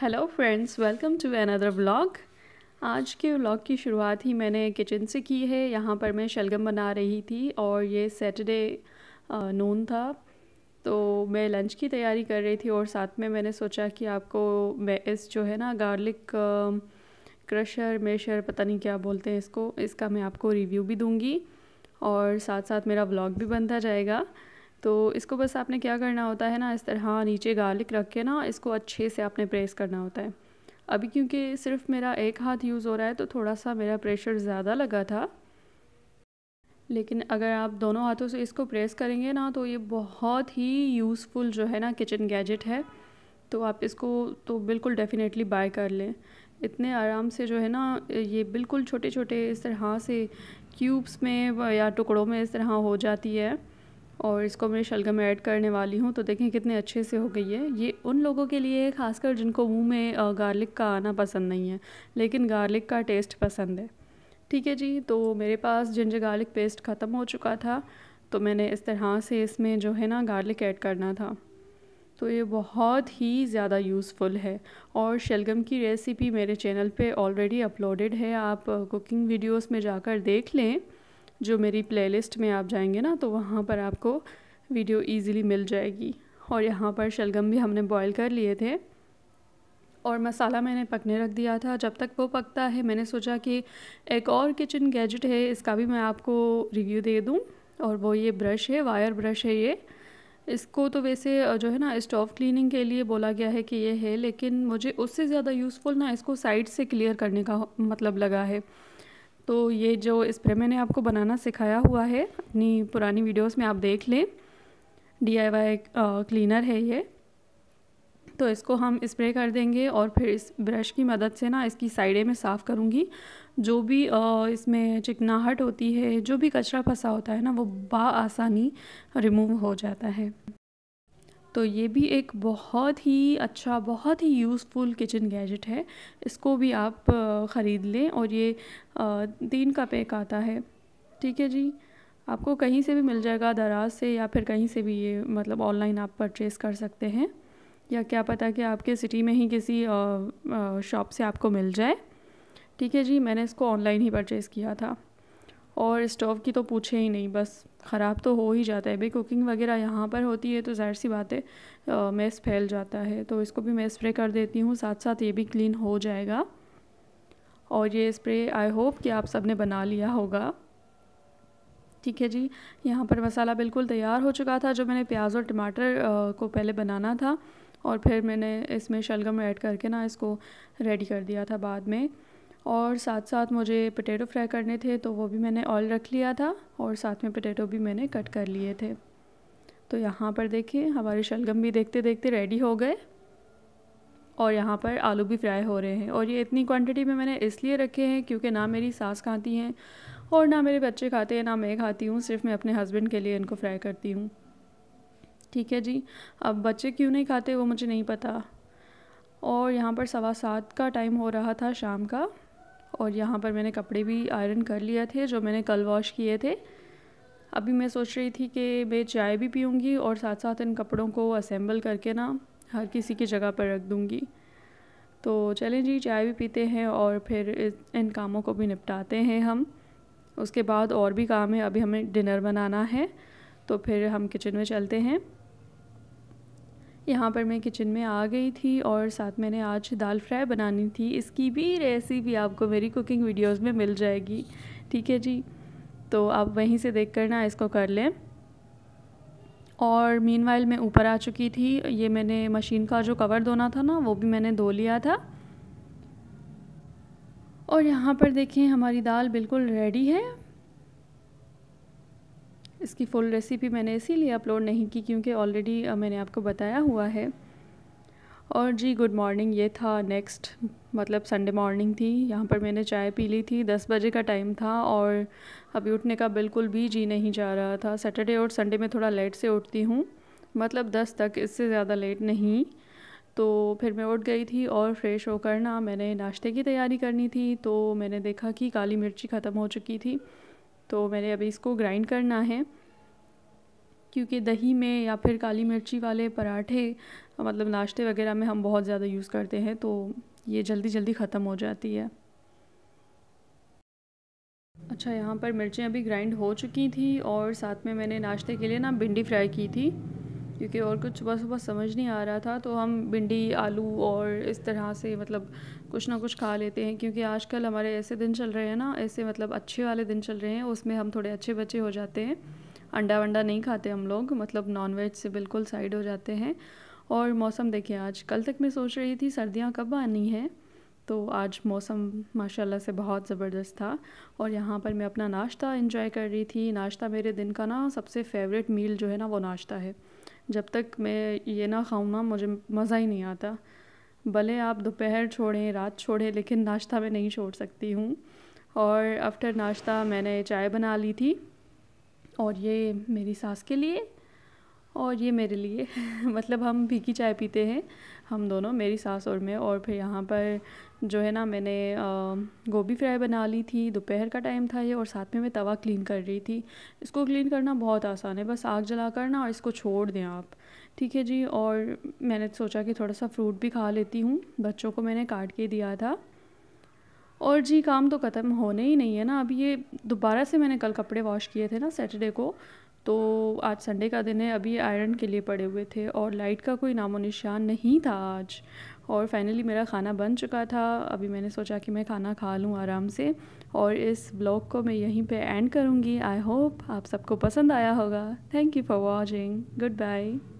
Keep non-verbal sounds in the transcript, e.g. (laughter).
hello friends welcome to another vlog आज के vlog की शुरुआत ही मैंने किचन से की है यहाँ पर मैं शलगम बना रही थी और ये सैटरडे नून था तो मैं लंच की तैयारी कर रही थी और साथ में मैंने सोचा कि आपको मैं इस जो है ना गार्लिक क्रशर मेशर पता नहीं क्या बोलते हैं इसको इसका मैं आपको रिव्यू भी दूँगी और साथ साथ मेरा व्लॉग भी बनता जाएगा तो इसको बस आपने क्या करना होता है ना इस तरह हाँ, नीचे गार्लिक रख के ना इसको अच्छे से आपने प्रेस करना होता है अभी क्योंकि सिर्फ मेरा एक हाथ यूज़ हो रहा है तो थोड़ा सा मेरा प्रेशर ज़्यादा लगा था लेकिन अगर आप दोनों हाथों से इसको प्रेस करेंगे ना तो ये बहुत ही यूज़फुल जो है ना किचन गैजेट है तो आप इसको तो बिल्कुल डेफ़िनेटली बाय कर लें इतने आराम से जो है ना ये बिल्कुल छोटे छोटे इस तरह से क्यूब्स में या टुकड़ों में इस तरह हो जाती है और इसको मैं शलगम ऐड करने वाली हूँ तो देखें कितने अच्छे से हो गई है ये उन लोगों के लिए है खासकर जिनको मुंह में गार्लिक का आना पसंद नहीं है लेकिन गार्लिक का टेस्ट पसंद है ठीक है जी तो मेरे पास जिंजर गार्लिक पेस्ट ख़त्म हो चुका था तो मैंने इस तरह से इसमें जो है ना गार्लिक ऐड करना था तो ये बहुत ही ज़्यादा यूज़फुल है और शलगम की रेसिपी मेरे चैनल पे ऑलरेडी अपलोडेड है आप कुकिंग वीडियोस में जाकर देख लें जो मेरी प्लेलिस्ट में आप जाएंगे ना तो वहाँ पर आपको वीडियो इजीली मिल जाएगी और यहाँ पर शलगम भी हमने बॉईल कर लिए थे और मसाला मैंने पकने रख दिया था जब तक वो पकता है मैंने सोचा कि एक और किचन गैजेट है इसका भी मैं आपको रिव्यू दे दूँ और वो ये ब्रश है वायर ब्रश है ये इसको तो वैसे जो है ना स्टोव क्लीनिंग के लिए बोला गया है कि ये है लेकिन मुझे उससे ज़्यादा यूज़फुल ना इसको साइड से क्लियर करने का मतलब लगा है तो ये जो स्प्रे मैंने आपको बनाना सिखाया हुआ है अपनी पुरानी वीडियोस में आप देख लें डी क्लीनर है ये तो इसको हम स्प्रे कर देंगे और फिर इस ब्रश की मदद से ना इसकी साइडें में साफ़ करूँगी जो भी इसमें चिकनाहट होती है जो भी कचरा फंसा होता है ना वो बा आसानी रिमूव हो जाता है तो ये भी एक बहुत ही अच्छा बहुत ही यूज़फुल किचन गैजेट है इसको भी आप ख़रीद लें और ये तीन का पैक आता है ठीक है जी आपको कहीं से भी मिल जाएगा दराज से या फिर कहीं से भी ये मतलब ऑनलाइन आप परचेज़ कर सकते हैं या क्या पता कि आपके सिटी में ही किसी शॉप से आपको मिल जाए ठीक है जी मैंने इसको ऑनलाइन ही परचेज़ किया था और स्टोव की तो पूछे ही नहीं बस ख़राब तो हो ही जाता है भाई कुकिंग वगैरह यहाँ पर होती है तो ज़ाहिर सी बात है मेस फैल जाता है तो इसको भी मैं स्प्रे कर देती हूँ साथ साथ ये भी क्लीन हो जाएगा और ये स्प्रे आई होप कि आप सब ने बना लिया होगा ठीक है जी यहाँ पर मसाला बिल्कुल तैयार हो चुका था जो मैंने प्याज और टमाटर को पहले बनाना था और फिर मैंने इसमें शलगम ऐड करके ना इसको रेडी कर दिया था बाद में और साथ साथ मुझे पटेटो फ्राई करने थे तो वो भी मैंने ऑयल रख लिया था और साथ में पटेटो भी मैंने कट कर लिए थे तो यहाँ पर देखिए हमारे शलगम भी देखते देखते रेडी हो गए और यहाँ पर आलू भी फ्राई हो रहे हैं और ये इतनी क्वांटिटी में मैंने इसलिए रखे हैं क्योंकि ना मेरी सास खाती हैं और ना मेरे बच्चे खाते हैं ना मैं खाती हूँ सिर्फ मैं अपने हस्बैंड के लिए इनको फ्राई करती हूँ ठीक है जी अब बच्चे क्यों नहीं खाते वो मुझे नहीं पता और यहाँ पर सवा सात का टाइम हो रहा था शाम का और यहाँ पर मैंने कपड़े भी आयरन कर लिए थे जो मैंने कल वॉश किए थे अभी मैं सोच रही थी कि मैं चाय भी पीऊँगी और साथ साथ इन कपड़ों को असेंबल करके ना हर किसी की जगह पर रख दूँगी तो चलें जी चाय भी पीते हैं और फिर इन कामों को भी निपटाते हैं हम उसके बाद और भी काम है अभी हमें डिनर बनाना है तो फिर हम किचन में चलते हैं यहाँ पर मैं किचन में आ गई थी और साथ मैंने आज दाल फ्राई बनानी थी इसकी भी रेसिपी आपको मेरी कुकिंग वीडियोस में मिल जाएगी ठीक है जी तो आप वहीं से देख कर ना इसको कर लें और मीन मैं ऊपर आ चुकी थी ये मैंने मशीन का जो कवर धोना था ना वो भी मैंने धो लिया था और यहाँ पर देखें हमारी दाल बिल्कुल रेडी है इसकी फुल रेसिपी मैंने इसीलिए अपलोड नहीं की क्योंकि ऑलरेडी मैंने आपको बताया हुआ है और जी गुड मॉर्निंग ये था नेक्स्ट मतलब संडे मॉर्निंग थी यहाँ पर मैंने चाय पी ली थी दस बजे का टाइम था और अभी उठने का बिल्कुल भी जी नहीं जा रहा था सैटरडे और संडे में थोड़ा लेट से उठती हूँ मतलब दस तक इससे ज़्यादा लेट नहीं तो फिर मैं उठ गई थी और फ्रेश होकर ना मैंने नाश्ते की तैयारी करनी थी तो मैंने देखा कि काली मिर्ची ख़त्म हो चुकी थी तो मैंने अभी इसको ग्राइंड करना है क्योंकि दही में या फिर काली मिर्ची वाले पराठे मतलब नाश्ते वगैरह में हम बहुत ज़्यादा यूज़ करते हैं तो ये जल्दी जल्दी ख़त्म हो जाती है अच्छा यहाँ पर मिर्चें अभी ग्राइंड हो चुकी थी और साथ में मैंने नाश्ते के लिए ना भिंडी फ्राई की थी क्योंकि और कुछ सुबह सुबह समझ नहीं आ रहा था तो हम भिंडी आलू और इस तरह से मतलब कुछ ना कुछ खा लेते हैं क्योंकि आजकल हमारे ऐसे दिन चल रहे हैं ना ऐसे मतलब अच्छे वाले दिन चल रहे हैं उसमें हम थोड़े अच्छे बच्चे हो जाते हैं अंडा वंडा नहीं खाते हम लोग मतलब नॉनवेज से बिल्कुल साइड हो जाते हैं और मौसम देखिए आज कल तक मैं सोच रही थी सर्दियाँ कब आनी है तो आज मौसम माशाल्लाह से बहुत ज़बरदस्त था और यहाँ पर मैं अपना नाश्ता इन्जॉय कर रही थी नाश्ता मेरे दिन का ना सबसे फेवरेट मील जो है ना वो नाश्ता है जब तक मैं ये ना खाऊँ ना मुझे मज़ा ही नहीं आता भले आप दोपहर छोड़ें रात छोड़ें लेकिन नाश्ता मैं नहीं छोड़ सकती हूँ और आफ्टर नाश्ता मैंने चाय बना ली थी और ये मेरी सास के लिए और ये मेरे लिए (laughs) मतलब हम भीगी चाय पीते हैं हम दोनों मेरी सास और मैं और फिर यहाँ पर जो है ना मैंने गोभी फ्राई बना ली थी दोपहर का टाइम था ये और साथ में मैं तवा क्लीन कर रही थी इसको क्लीन करना बहुत आसान है बस आग जला कर ना और इसको छोड़ दें आप ठीक है जी और मैंने सोचा कि थोड़ा सा फ्रूट भी खा लेती हूँ बच्चों को मैंने काट के दिया था और जी काम तो ख़त्म होने ही नहीं है ना अभी ये दोबारा से मैंने कल कपड़े वॉश किए थे ना सैटरडे को तो आज संडे का दिन है अभी आयरन के लिए पड़े हुए थे और लाइट का कोई नामो निशान नहीं था आज और फाइनली मेरा खाना बन चुका था अभी मैंने सोचा कि मैं खाना खा लूँ आराम से और इस ब्लॉग को मैं यहीं पे एंड करूँगी आई होप आप सबको पसंद आया होगा thank you for watching good bye